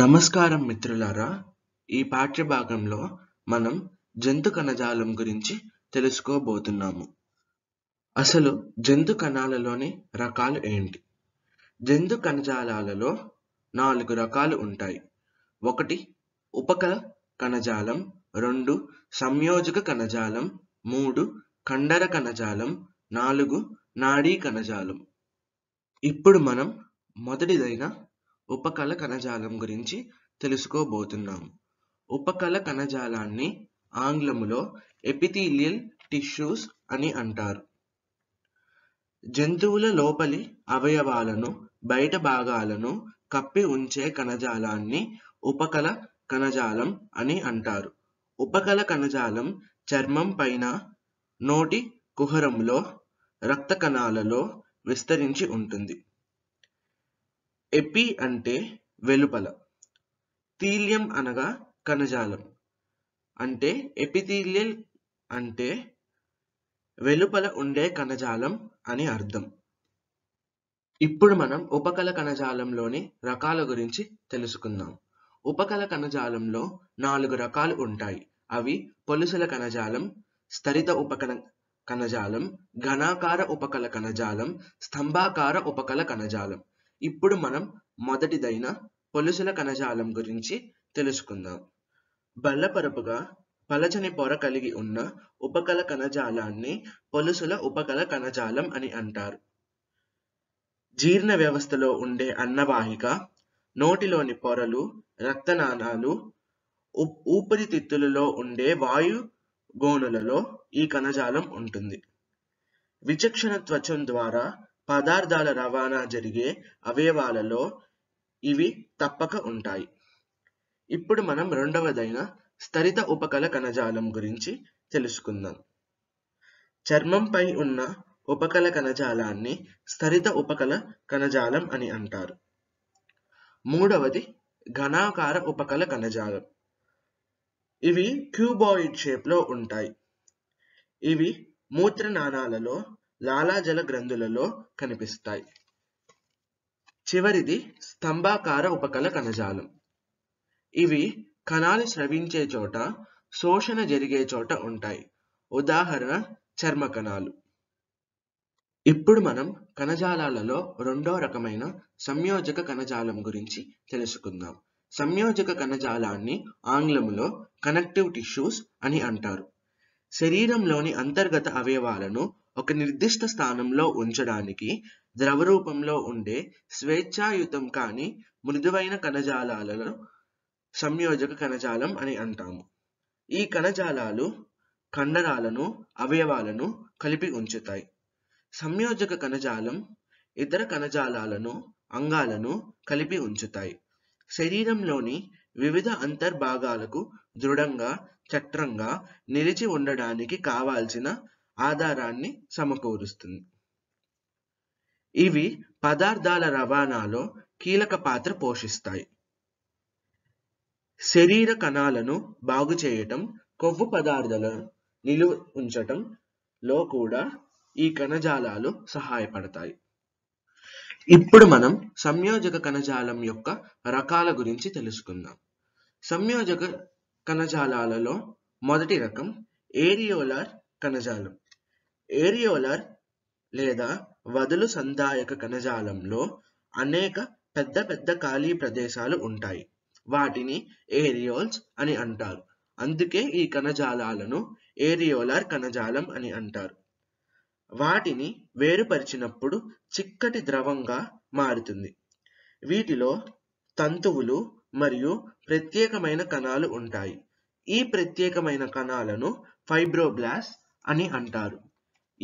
నమస్కారం మిత్రులారా ఈ పాఠ్యభాగంలో మనం జంతు కణజాలం గురించి తెలుసుకోబోతున్నాము అసలు జంతు కణాలలోని రకాలు ఏంటి జంతు కణజాలాలలో నాలుగు రకాలు ఉంటాయి ఒకటి ఉపక కణజాలం రెండు సంయోజక కణజాలం మూడు కండర కణజాలం నాలుగు నాడీ కణజాలం ఇప్పుడు మనం మొదటిదైన ఉపకళ కణజాలం గురించి తెలుసుకోబోతున్నాం ఉపకళ కణజాలాన్ని ఆంగ్లములో ఎపిథీలియల్ టిష్యూస్ అని అంటారు జంతువుల లోపలి అవయవాలను బయట భాగాలను కప్పి ఉంచే కణజాలాన్ని ఉపకల కణజాలం అని అంటారు ఉపకల కణజాలం చర్మం పైన నోటి కుహరంలో రక్త కణాలలో విస్తరించి ఉంటుంది ఎపి అంటే వెలుపల తీల్యం అనగా కణజాలం అంటే ఎపిథీలియల్ అంటే వెలుపల ఉండే కణజాలం అని అర్థం ఇప్పుడు మనం ఉపకల కణజాలంలోని రకాల గురించి తెలుసుకుందాం ఉపకల కణజాలంలో నాలుగు రకాలు ఉంటాయి అవి పొలుసుల కణజాలం స్థరిత ఉపకణ కణజాలం ఘనాకార ఉపకల కణజాలం స్తంభాకార ఉపకల కణజాలం ఇప్పుడు మనం మొదటిదైన పొలుసుల కణజాలం గురించి తెలుసుకుందాం బల్లపరపుగా పలచని పొర కలిగి ఉన్న ఉపకల కణజాలాన్ని పొలుసుల ఉపకల కణజాలం అని అంటారు జీర్ణ వ్యవస్థలో ఉండే అన్నవాహిక నోటిలోని పొరలు రక్తనాళాలు ఊపిరితిత్తులలో ఉండే వాయు గోణులలో ఈ కణజాలం ఉంటుంది విచక్షణ త్వచం ద్వారా పదార్థాల రవాణా జరిగే అవయవాలలో ఇవి తప్పక ఉంటాయి ఇప్పుడు మనం రెండవదైన స్థరిత ఉపకల కణజాలం గురించి తెలుసుకుందాం చర్మంపై ఉన్న ఉపకల కణజాలాన్ని స్థరిత ఉపకల కణజాలం అని అంటారు మూడవది ఘనాకార ఉపకల కణజాలం ఇవి క్యూబాయిడ్ షేప్లో ఉంటాయి ఇవి మూత్రనాళాలలో లాలాజల గ్రంథులలో కనిపిస్తాయి చివరిది స్తంభాకార ఉపకల కణజాలం ఇవి కణాలు స్రవించే చోట శోషణ జరిగే చోట ఉంటాయి ఉదాహరణ చర్మ కణాలు ఇప్పుడు మనం కణజాలాలలో రెండో రకమైన సంయోజక కణజాలం గురించి తెలుసుకుందాం సంయోజక కణజాలాన్ని ఆంగ్లంలో కనెక్టివ్ టిష్యూస్ అని అంటారు శరీరంలోని అంతర్గత అవయవాలను ఒక నిర్దిష్ట స్థానంలో ఉంచడానికి ద్రవరూపంలో ఉండే స్వేచ్ఛాయుతం కాని మృదువైన కణజాలాలను సంయోజక కణజాలం అని అంటాము ఈ కణజాలాలు కండరాలను అవయవాలను కలిపి ఉంచుతాయి సంయోజక కణజాలం ఇతర కణజాలాలను అంగాలను కలిపి ఉంచుతాయి శరీరంలోని వివిధ అంతర్భాగాలకు దృఢంగా చట్రంగా నిలిచి ఉండడానికి కావాల్సిన ఆధారాన్ని సమకూరుస్తుంది ఇవి పదార్థాల రవాణాలో కీలక పాత్ర పోషిస్తాయి శరీర కణాలను బాగు చేయటం కొవ్వు పదార్థాలను నిలువ ఉంచటంలో కూడా ఈ కణజాలాలు సహాయపడతాయి ఇప్పుడు మనం సంయోజక కణజాలం యొక్క రకాల గురించి తెలుసుకుందాం సంయోజక కణజాలాలలో మొదటి రకం ఏరియోలార్ కణజాలం ఏరియోలర్ లేదా వదులు సందాయక కణజాలంలో అనేక పెద్ద పెద్ద ఖాళీ ప్రదేశాలు ఉంటాయి వాటిని ఏరియోల్స్ అని అంటారు అందుకే ఈ కణజాలాలను ఏరియోలర్ కణజాలం అని అంటారు వాటిని వేరుపరిచినప్పుడు చిక్కటి ద్రవంగా మారుతుంది వీటిలో తంతువులు మరియు ప్రత్యేకమైన కణాలు ఉంటాయి ఈ ప్రత్యేకమైన కణాలను ఫైబ్రోబ్లాస్ అని అంటారు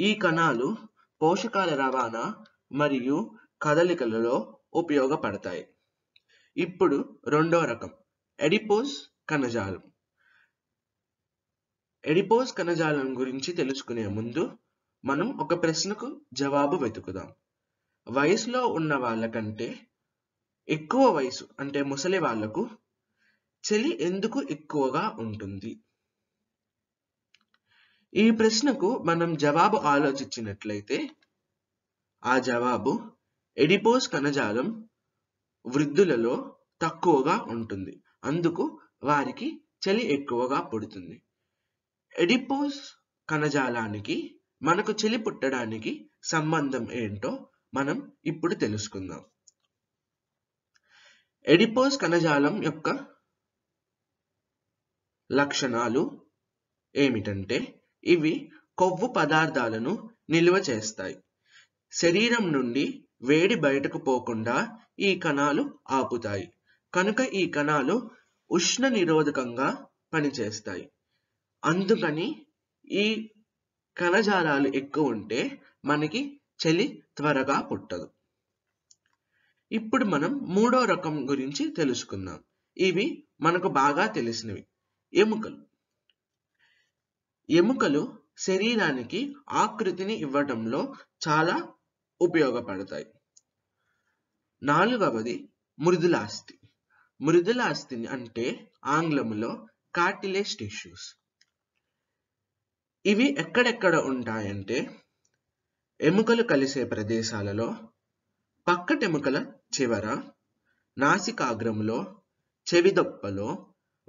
ఈ కణాలు పోషకాల రవాణా మరియు కదలికలలో ఉపయోగపడతాయి ఇప్పుడు రెండో రకం ఎడిపోస్ కణజాలం ఎడిపోస్ కణజాలం గురించి తెలుసుకునే ముందు మనం ఒక ప్రశ్నకు జవాబు వెతుకుదాం వయసులో ఉన్న వాళ్ళకంటే ఎక్కువ వయసు అంటే ముసలి వాళ్లకు చలి ఎందుకు ఎక్కువగా ఉంటుంది ఈ ప్రశ్నకు మనం జవాబు ఆలోచించినట్లయితే ఆ జవాబు ఎడిపోస్ కణజాలం వృద్ధులలో తక్కువగా ఉంటుంది అందుకు వారికి చలి ఎక్కువగా పుడుతుంది ఎడిపోస్ కణజాలానికి మనకు చలి పుట్టడానికి సంబంధం ఏంటో మనం ఇప్పుడు తెలుసుకుందాం ఎడిపోస్ కణజాలం యొక్క లక్షణాలు ఏమిటంటే ఇవి కొవ్వు పదార్థాలను నిల్వ చేస్తాయి శరీరం నుండి వేడి బయటకు పోకుండా ఈ కణాలు ఆపుతాయి కనుక ఈ కణాలు ఉష్ణ నిరోధకంగా పనిచేస్తాయి అందుకని ఈ కణజాలాలు ఎక్కువ ఉంటే మనకి చలి త్వరగా పుట్టదు ఇప్పుడు మనం మూడో రకం గురించి తెలుసుకుందాం ఇవి మనకు బాగా తెలిసినవి ఎముకలు ఎముకలు శరీరానికి ఆకృతిని ఇవ్వటంలో చాలా ఉపయోగపడతాయి నాలుగవది మృదులాస్థి మృదులాస్తిని అంటే ఆంగ్లంలో కార్టిలేజ్ టిష్యూస్ ఇవి ఎక్కడెక్కడ ఉంటాయంటే ఎముకలు కలిసే ప్రదేశాలలో పక్కటెముకల చివర నాసికాగ్రంలో చెవిదొప్పలో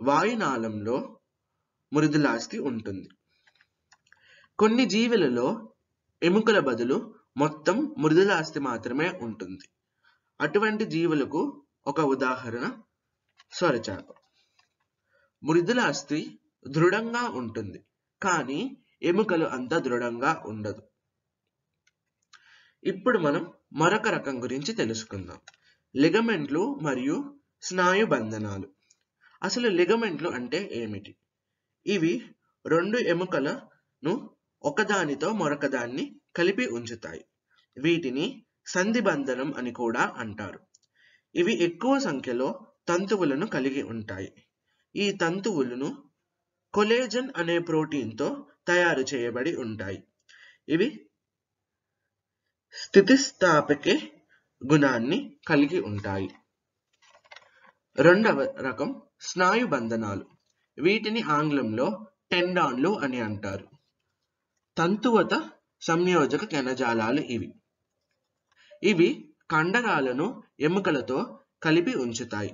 వాయునాళంలో మృదులాస్తి ఉంటుంది కొన్ని జీవులలో ఎముకల బదులు మొత్తం మృదులాస్తి మాత్రమే ఉంటుంది అటువంటి జీవులకు ఒక ఉదాహరణ స్వరచాప మృదులాస్తి దృఢంగా ఉంటుంది కానీ ఎముకలు అంత దృఢంగా ఉండదు ఇప్పుడు మనం మరొక రకం గురించి తెలుసుకుందాం లిగమెంట్లు మరియు స్నాయు బంధనాలు అసలు లిగమెంట్లు అంటే ఏమిటి ఇవి రెండు ఎముకలను ఒకదానితో మరొకదాన్ని కలిపి ఉంచుతాయి వీటిని సంధిబంధనం అని కూడా అంటారు ఇవి ఎక్కువ సంఖ్యలో తంతువులను కలిగి ఉంటాయి ఈ తంతువులను కొలేజన్ అనే ప్రోటీన్తో తయారు చేయబడి ఉంటాయి ఇవి స్థితిస్థాపకే గుణాన్ని కలిగి ఉంటాయి రెండవ రకం స్నాయు బంధనాలు వీటిని ఆంగ్లంలో టెండాన్లు అని అంటారు తంతువత సంయోజక కణజాలాలు ఇవి ఇవి కండరాలను ఎముకలతో కలిపి ఉంచుతాయి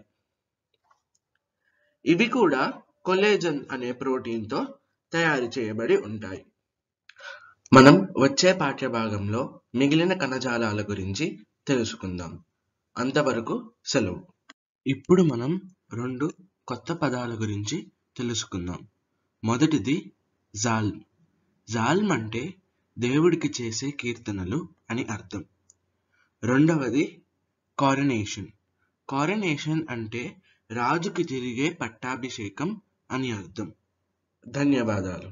ఇవి కూడా కొలేజన్ అనే ప్రోటీన్తో తయారు చేయబడి ఉంటాయి మనం వచ్చే పాఠ్యభాగంలో మిగిలిన కణజాలాల గురించి తెలుసుకుందాం అంతవరకు సెలవు ఇప్పుడు మనం రెండు కొత్త పదాల గురించి తెలుసుకుందాం మొదటిది జాల్ జాల్మ్ అంటే దేవుడికి చేసే కీర్తనలు అని అర్థం రెండవది కారనేషన్ కారనేషన్ అంటే రాజుకి జరిగే పట్టాభిషేకం అని అర్థం ధన్యవాదాలు